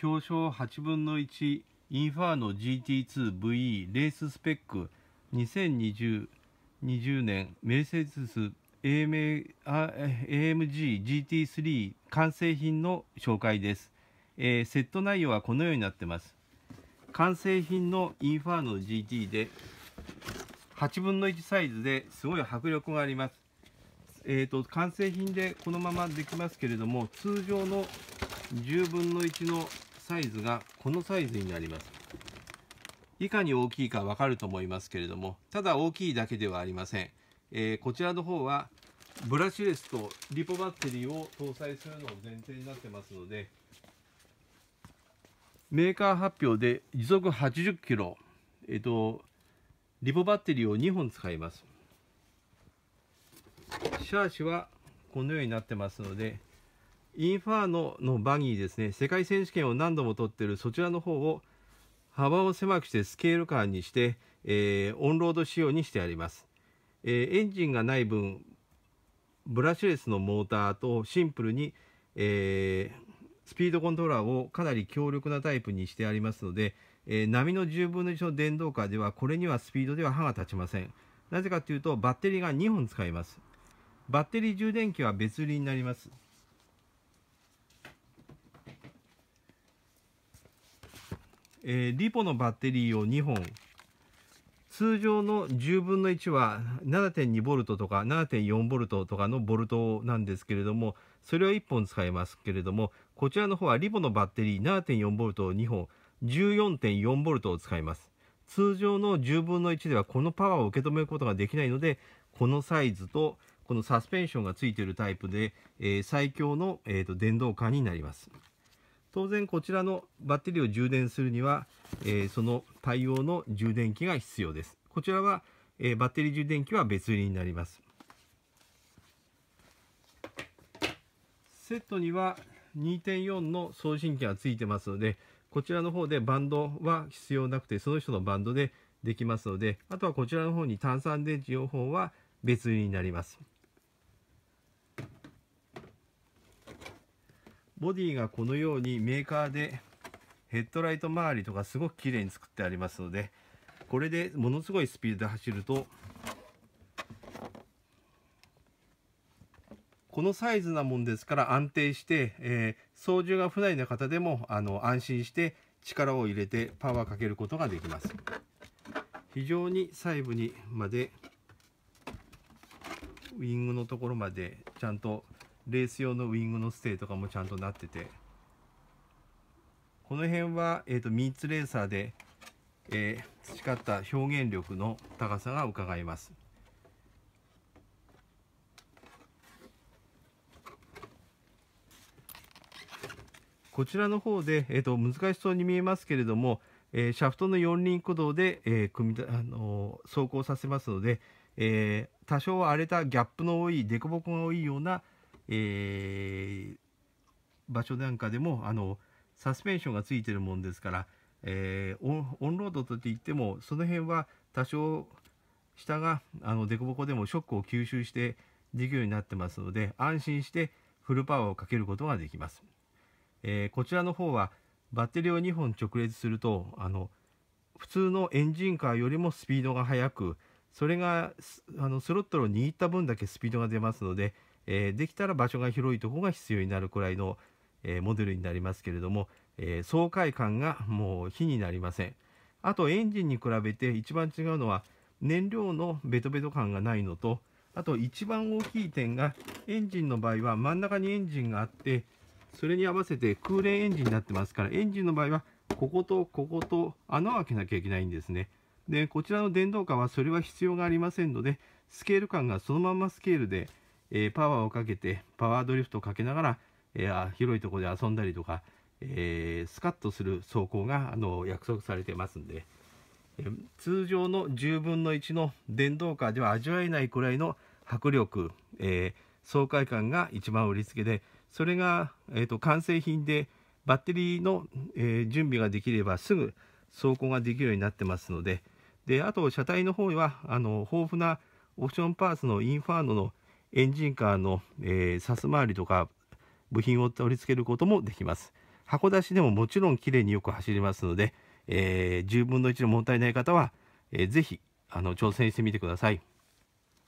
表彰8分の1インファーノ GT2VE レーススペック2020 20年メルセデス AMGGT3 完成品の紹介です、えー、セット内容はこのようになってます完成品のインファーノ GT で8分の1サイズですごい迫力がありますえーと完成品でこのままできますけれども通常の10分の1のサイズがこのサイズになりますいかに大きいかわかると思いますけれどもただ大きいだけではありません、えー、こちらの方はブラシレスとリポバッテリーを搭載するのを前提になってますのでメーカー発表で時速80キロ、えっと、リポバッテリーを2本使いますシャーシはこのようになってますのでインファーノのバギーですね、世界選手権を何度も取ってるそちらの方を幅を狭くしてスケール感にして、えー、オンロード仕様にしてあります。えー、エンジンがない分、ブラシレスのモーターとシンプルに、えー、スピードコントローラーをかなり強力なタイプにしてありますので、え波の10分の1の電動カーでは、これにはスピードでは歯が立ちません。なぜかというと、バッテリーが2本使います。バッテリー充電器は別売りになります。えー、リポのバッテリーを2本通常の10分の1は 7.2V とか 7.4V とかのボルトなんですけれどもそれは1本使えますけれどもこちらの方はリボのバッテリー 7.4V を2本 14.4V を使います通常の10分の1ではこのパワーを受け止めることができないのでこのサイズとこのサスペンションがついているタイプで、えー、最強の、えーと電動化になります。当然こちらのバッテリーを充電するには、えー、その対応の充電器が必要です。こちらは、えー、バッテリー充電器は別売りになります。セットには2.4の送信機が付いてますので、こちらの方でバンドは必要なくて、その人のバンドでできますので、あとはこちらの方に単酸電池用法は別売りになります。ボディがこのようにメーカーでヘッドライト周りとかすごく綺麗に作ってありますのでこれでものすごいスピードで走るとこのサイズなもんですから安定して、えー、操縦が不慣れな方でもあの安心して力を入れてパワーかけることができます非常に細部にまでウィングのところまでちゃんとレース用のウイングのステーとかもちゃんとなっててこの辺は、えーと、ミーツレーサーで、えー、培った表現力の高さがうかがえます。こちらの方で、えーと、と難しそうに見えますけれども、えー、シャフトの四輪駆動で、えー、組みあのー、走行させますので、えー、多少荒れたギャップの多い凸凹が多いようなえー、場所なんかでもあのサスペンションがついてるもんですから、えー、オンロードといってもその辺は多少下があの凸凹でもショックを吸収してできるようになってますので安心してフルパワーをかけることができます、えー、こちらの方はバッテリーを2本直列するとあの普通のエンジンカーよりもスピードが速くそれがあのスロットルを握った分だけスピードが出ますのでえー、できたら場所が広いとこが必要になるくらいの、えー、モデルになりますけれども、えー、爽快感がもう火になりませんあとエンジンに比べて一番違うのは燃料のベトベト感がないのとあと一番大きい点がエンジンの場合は真ん中にエンジンがあってそれに合わせて空冷エンジンになってますからエンジンの場合はこことここと穴を開けなきゃいけないんですねでこちらの電動化はそれは必要がありませんのでスケール感がそのままスケールでえパワーをかけてパワードリフトをかけながら、え広いところで遊んだりとか、えスカッとする走行があの約束されてますんで、え通常の10分の1の電動カーでは味わえないくらいの迫力、え爽快感が一番売りつけでそれが、えーと、完成品でバッテリーの、え準備ができればすぐ走行ができるようになってますのでであと車体の方はあの豊富なオプションパーツのインファーノのエンジンカーの、えー、サス回りとか部品を取り付けることもできます箱出しでももちろん綺麗によく走りますので、えー、10分の1の問題ない方は、えー、ぜひあの挑戦してみてください。